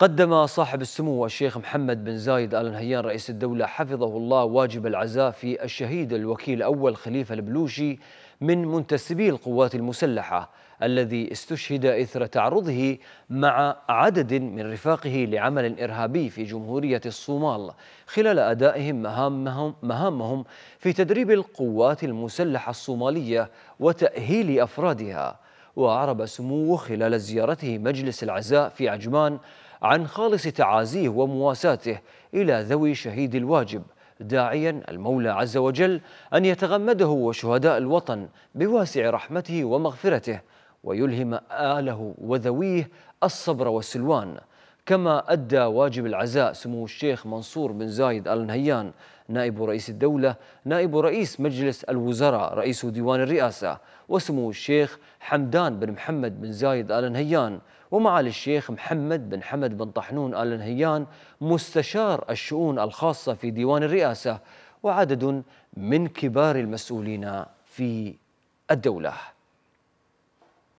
قدم صاحب السمو الشيخ محمد بن زايد آل نهيان رئيس الدولة حفظه الله واجب العزاء في الشهيد الوكيل أول خليفة البلوشي من منتسبي القوات المسلحة الذي استشهد إثر تعرضه مع عدد من رفاقه لعمل إرهابي في جمهورية الصومال خلال أدائهم مهامهم, مهامهم في تدريب القوات المسلحة الصومالية وتأهيل أفرادها وأعرب سموه خلال زيارته مجلس العزاء في عجمان عن خالص تعازيه ومواساته إلى ذوي شهيد الواجب داعيا المولى عز وجل أن يتغمده وشهداء الوطن بواسع رحمته ومغفرته ويلهم آله وذويه الصبر والسلوان كما أدى واجب العزاء سمو الشيخ منصور بن زايد آل نهيان نائب رئيس الدولة نائب رئيس مجلس الوزراء رئيس ديوان الرئاسة وسمو الشيخ حمدان بن محمد بن زايد آل نهيان ومعالي الشيخ محمد بن حمد بن طحنون آل نهيان مستشار الشؤون الخاصة في ديوان الرئاسة وعدد من كبار المسؤولين في الدوله